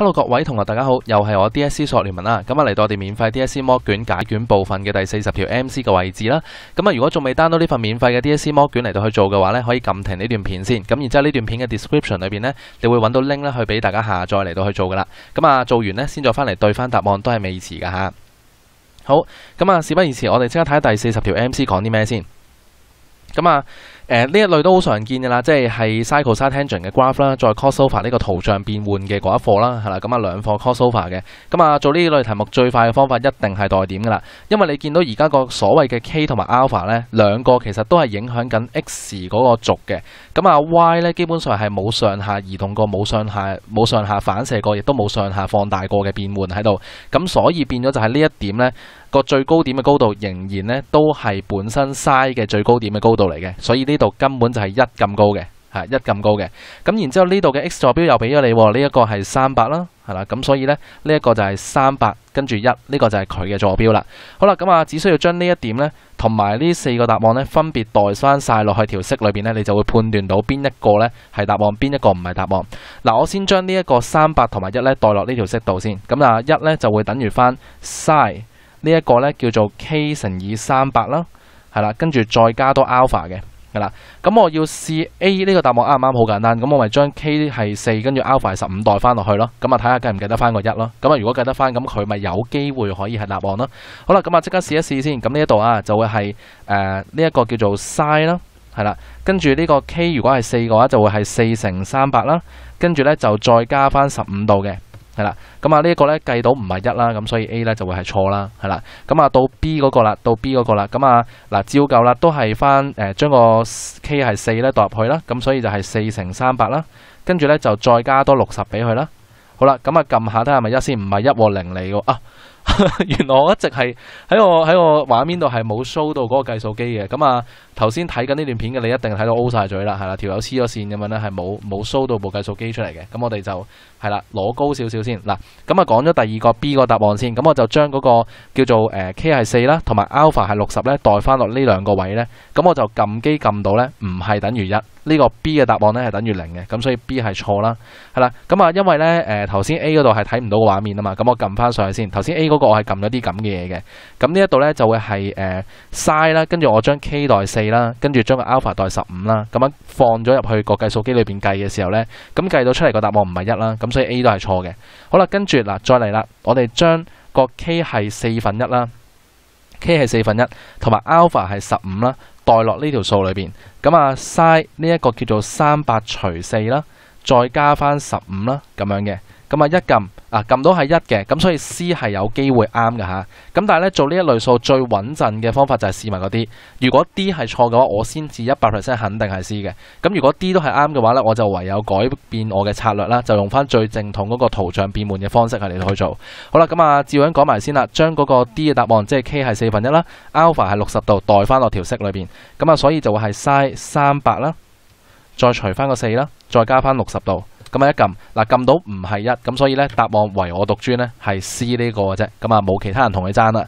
Hello，各位同学，大家好，又系我 DSC 索联文啦。咁啊，嚟到我哋免费 DSC 魔卷解卷部分嘅第四十条 MC 嘅位置啦。咁啊，如果仲未 download 呢份免费嘅 DSC 魔卷嚟到去做嘅话呢，可以揿停呢段片先。咁然之后呢段片嘅 description 里边呢，你会揾到 link 咧，去俾大家下载嚟到去做噶啦。咁啊，做完呢，先再翻嚟对翻答案，都系未迟噶吓。好，咁啊，事不宜迟，我哋即刻睇下第四十条 MC 讲啲咩先。咁啊。誒呢一類都好常見嘅啦，即係係 cycle s i t a t i o n 嘅 graph 啦，再 cosover 呢個圖像變換嘅嗰一課啦，係啦，咁啊兩課 cosover 嘅，咁啊做呢類題目最快嘅方法一定係代點噶啦，因為你見到而家個所謂嘅 k 同埋 alpha 咧兩個其實都係影響緊 x 嗰個軸嘅，咁啊 y 咧基本上係冇上下移動過，冇上下冇上下反射過，亦都冇上下放大過嘅變換喺度，咁所以變咗就係呢一點咧個最高點嘅高度仍然咧都係本身 s i z e 嘅最高點嘅高度嚟嘅，所以呢。度根本就系一咁高嘅，系一咁高嘅。咁然之后呢度嘅 x 坐标又俾咗你，呢一个系三百啦，系啦。咁所以呢，呢一个就系三百跟住一呢个就系佢嘅坐标啦。好啦，咁啊只需要将呢一点呢，同埋呢四个答案呢，分别代翻晒落去条式里边呢，你就会判断到边一个呢系答案，边一个唔系答案。嗱，我先将呢一个三百同埋一呢代落呢条式度先。咁啊一呢就会等于翻 sin 呢一个呢叫做 k 乘以三百啦，系啦，跟住再加多 alpha 嘅。噶啦，咁我要试 A 呢个答案啱唔啱？好简单，咁我咪将 k 系四，跟住 alpha 系十五代翻落去咯。咁啊，睇下记唔记得翻个一咯。咁啊，如果记得翻，咁佢咪有机会可以系答案咯。好啦，咁啊，即刻试一试先。咁呢一度啊，就会系诶呢一个叫做 sin 啦，系啦。跟住呢个 k 如果系四嘅话，就会系四乘三百啦。跟住咧就再加翻十五度嘅。系啦，咁啊呢一个咧计到唔系一啦，咁所以 A 咧就会系错啦，系啦，咁啊到 B 嗰个啦，到 B 嗰个啦，咁啊嗱照旧啦，都系翻诶将个 K 系四咧代入去啦，咁所以就系四乘三百啦，跟住咧就再加多六十俾佢啦，好啦，咁啊揿下睇下咪一先，唔系一和零嚟噶啊。原来我一直系喺我喺我画面度系冇 show 到嗰个计数机嘅，咁啊头先睇紧呢段片嘅你一定睇到 O 晒嘴啦，系啦，条友黐咗线咁样咧，系冇冇 show 到部计数机出嚟嘅，咁我哋就系啦攞高少少先，嗱咁啊讲咗第二个 B 个答案先，咁我就将嗰个叫做诶 K 系四啦，同埋 alpha 系六十咧代翻落呢两个位咧，咁我就揿机揿到咧唔系等于一，呢个 B 嘅答案咧系等于零嘅，咁所以 B 系错啦，系啦，咁啊因为咧诶头先 A 嗰度系睇唔到个画面啊嘛，咁我揿翻上去先，头先 A 嗰。个我系揿咗啲咁嘅嘢嘅，咁呢一度咧就会系诶 s i z e 啦，跟住我将 k 代四啦，跟住将个 alpha 代十五啦，咁样放咗入去个计数机里边计嘅时候咧，咁计到出嚟个答案唔系一啦，咁所以 A 都系错嘅。好啦，跟住嗱，再嚟啦，我哋将个 k 系四分一啦，k 系四分一，同埋 alpha 系十五啦，代落呢条数里边，咁啊 s i z e 呢一个叫做三百除四啦，再加翻十五啦，咁样嘅。咁啊，一撳啊撳到係一嘅，咁所以 C 係有機會啱嘅嚇。咁但係咧做呢一類數最穩陣嘅方法就係試埋嗰啲。如果 D 係錯嘅話，我先至一百 percent 肯定係 C 嘅。咁如果 D 都係啱嘅話咧，我就唯有改變我嘅策略啦，就用翻最正統嗰個圖像變換嘅方式嚟到去做。好啦，咁啊照樣講埋先啦，將嗰個 D 嘅答案，即係 K 係四分一啦，Alpha 係六十度，代翻落條式裏邊。咁啊，所以就會係西三百啦，再除翻個四啦，再加翻六十度。咁一撳，嗱撳到唔係一，咁所以咧答案唯我独尊咧係 C 呢個嘅啫，咁啊冇其他人同你爭啦。